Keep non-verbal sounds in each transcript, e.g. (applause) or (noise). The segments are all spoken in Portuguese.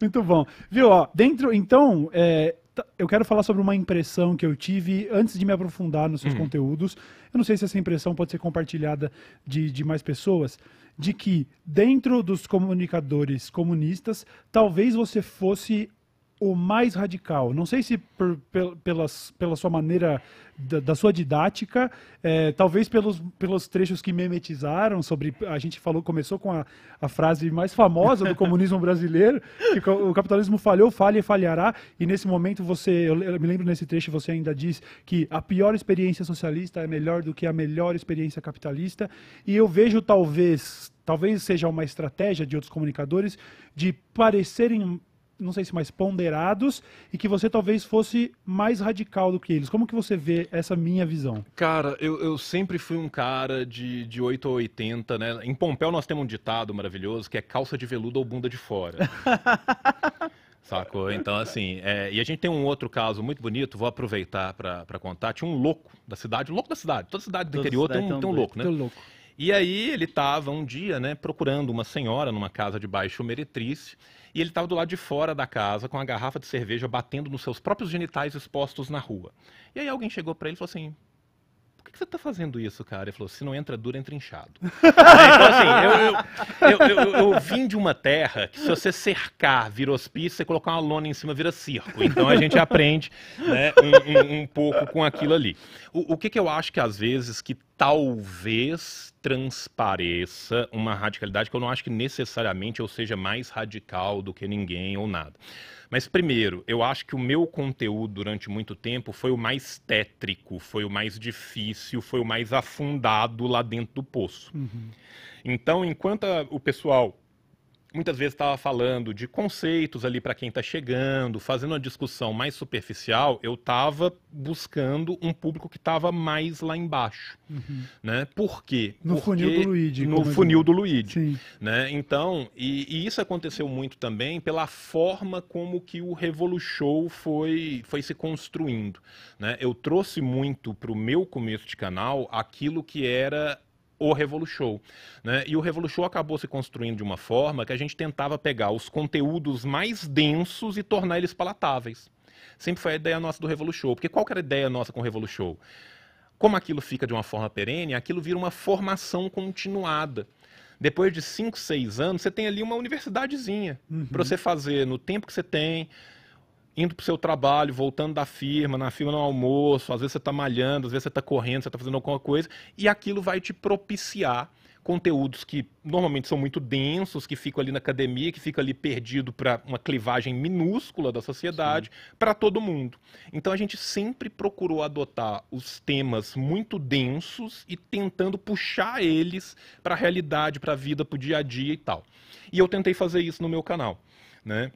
Muito bom. Viu, ó, dentro, então, é, tá, eu quero falar sobre uma impressão que eu tive antes de me aprofundar nos seus hum. conteúdos. Eu não sei se essa impressão pode ser compartilhada de, de mais pessoas, de que dentro dos comunicadores comunistas, talvez você fosse o mais radical. Não sei se por, pela, pela sua maneira, da, da sua didática, é, talvez pelos, pelos trechos que memetizaram sobre. A gente falou, começou com a, a frase mais famosa do (laughs) comunismo brasileiro, que o, capitalismo falhou, falha e falhará. E nesse momento você, eu me lembro nesse trecho, você ainda diz que a pior experiência socialista é melhor do que a melhor experiência capitalista. E eu vejo talvez, talvez seja uma estratégia de outros comunicadores de parecerem não sei se mais ponderados e que você talvez fosse mais radical do que eles. Como que você vê essa minha visão? Cara, eu, eu sempre fui um cara de, de 8 a 80, né? Em Pompeu nós temos um ditado maravilhoso que é calça de veludo ou bunda de fora. (laughs) Sacou? Então, assim, é, e a gente tem um outro caso muito bonito, vou aproveitar para contar. Tinha um louco da cidade, louco da cidade, toda cidade do toda interior cidade tem, um, tem um louco, né? Tem um louco. E aí ele estava um dia, né, procurando uma senhora numa casa de baixo meretriz, e ele estava do lado de fora da casa com a garrafa de cerveja batendo nos seus próprios genitais expostos na rua. E aí alguém chegou para ele e falou assim: por que você está fazendo isso, cara? Ele falou, se não entra duro, entra inchado. (laughs) então, assim, eu, eu, eu, eu, vim de uma terra que se você cercar, vira hospício, você colocar uma lona em cima, vira circo. Então a gente aprende né, um, um, um pouco com aquilo ali. O, o que, que eu acho que às vezes que talvez transpareça uma radicalidade que eu não acho que necessariamente eu seja mais radical do que ninguém ou nada. Mas primeiro, eu acho que o meu conteúdo durante muito tempo foi o mais tétrico, foi o mais difícil, foi o mais afundado lá dentro do poço. Uhum. Então, enquanto a, o pessoal muitas vezes estava falando de conceitos ali para quem está chegando, fazendo uma discussão mais superficial, eu estava buscando um público que estava mais lá embaixo, uhum. né? Por quê? No Porque funil do Luigi. No é funil é? do Luigi, Sim. né? Então, e, e, isso aconteceu muito também pela forma como que o Revolution foi, foi se construindo, né? Eu trouxe muito para o meu começo de canal aquilo que era o Revolution. Né? E o Revolution acabou se construindo de uma forma que a gente tentava pegar os conteúdos mais densos e tornar eles palatáveis. Sempre foi a ideia nossa do Revolution. Porque qual era a ideia nossa com o Revolution? Como aquilo fica de uma forma perene, aquilo vira uma formação continuada. Depois de 5, 6 anos, você tem ali uma universidadezinha uhum. para você fazer no tempo que você tem, indo para o seu trabalho, voltando da firma, na firma no almoço, às vezes você está malhando, às vezes você está correndo, você está fazendo alguma coisa, e aquilo vai te propiciar conteúdos que normalmente são muito densos, que ficam ali na academia, que fica ali perdido para uma clivagem minúscula da sociedade, para todo mundo. Então a gente sempre procurou adotar os temas muito densos e tentando puxar eles para a realidade, para a vida, para o dia a dia e tal. E eu tentei fazer isso no meu canal, né?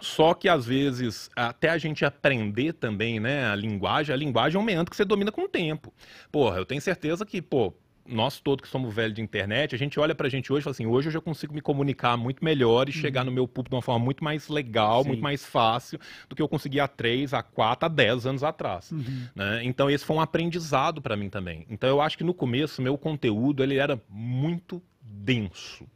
Só que às vezes, até a gente aprender também, né, a linguagem, a linguagem é um meandro que você domina com o tempo. Porra, eu tenho certeza que, pô, nós todos que somos velhos de internet, a gente olha pra gente hoje e fala assim, hoje eu já consigo me comunicar muito melhor e uhum. chegar no meu público de uma forma muito mais legal, Sim. muito mais fácil do que eu conseguia há três, há quatro, há dez anos atrás. Uhum. Né? Então esse foi um aprendizado para mim também. Então eu acho que no começo meu conteúdo ele era muito denso.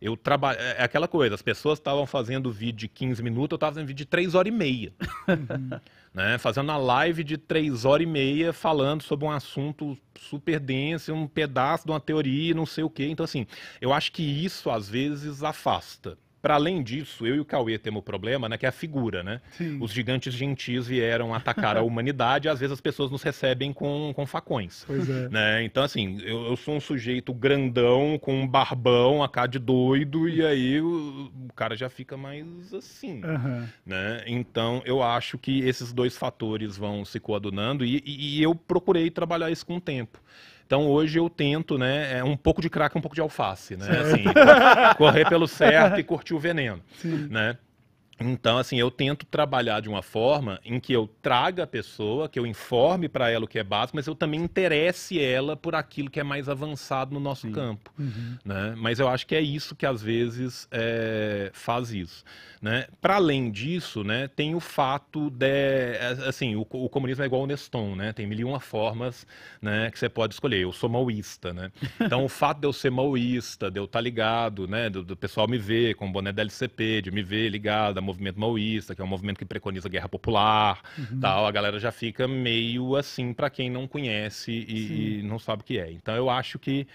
Eu trabalho. É, é aquela coisa, as pessoas estavam fazendo vídeo de 15 minutos, eu estava fazendo vídeo de 3 horas e meia. Uhum. (laughs) né? Fazendo uma live de 3 horas e meia falando sobre um assunto super denso, um pedaço de uma teoria, não sei o quê. Então, assim, eu acho que isso às vezes afasta. Para além disso, eu e o Cauê temos o problema, né, que é a figura, né? Sim. Os gigantes gentis vieram atacar a (laughs) humanidade, às vezes as pessoas nos recebem com, com facões. Pois é. Né? Então, assim, eu, eu sou um sujeito grandão, com um barbão, a cara de doido, e aí o, o cara já fica mais assim. Uhum. Né? Então, eu acho que esses dois fatores vão se coadunando, e, e, e eu procurei trabalhar isso com o tempo. Então hoje eu tento, né? É um pouco de crack, um pouco de alface, né? Assim, correr pelo certo e curtir o veneno, Sim. né? Então, assim, eu tento trabalhar de uma forma em que eu traga a pessoa, que eu informe para ela o que é básico, mas eu também interesse ela por aquilo que é mais avançado no nosso Sim. campo. Uhum. Né? Mas eu acho que é isso que às vezes é, faz isso. Né? Para além disso, né, tem o fato de, é, assim, o, o comunismo é igual o Neston, né? tem mil e uma formas né, que você pode escolher. Eu sou maoísta, né? Então, o fato de eu ser maoísta, de eu estar tá ligado, né, do, do pessoal me ver com o boné da LCP, de me ver ligado, movimento maoísta, que é um movimento que preconiza a guerra popular, uhum. tal, a galera já fica meio assim para quem não conhece e, e, não sabe o que é. Então eu acho que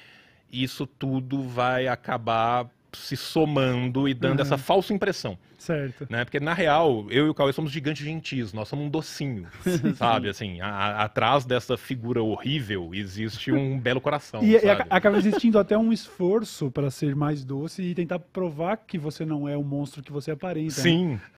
isso tudo vai acabar se somando e dando uhum. essa falsa impressão. Certo. Né? Porque, na real, eu e o Cauê somos gigantes gentis, nós somos um docinho, (laughs) sabe? Assim, a, a, atrás dessa figura horrível existe um (laughs) belo coração, E, é, e a, acaba existindo até um esforço para ser mais doce e tentar provar que você não é o monstro que você aparenta. Né? Sim. Né?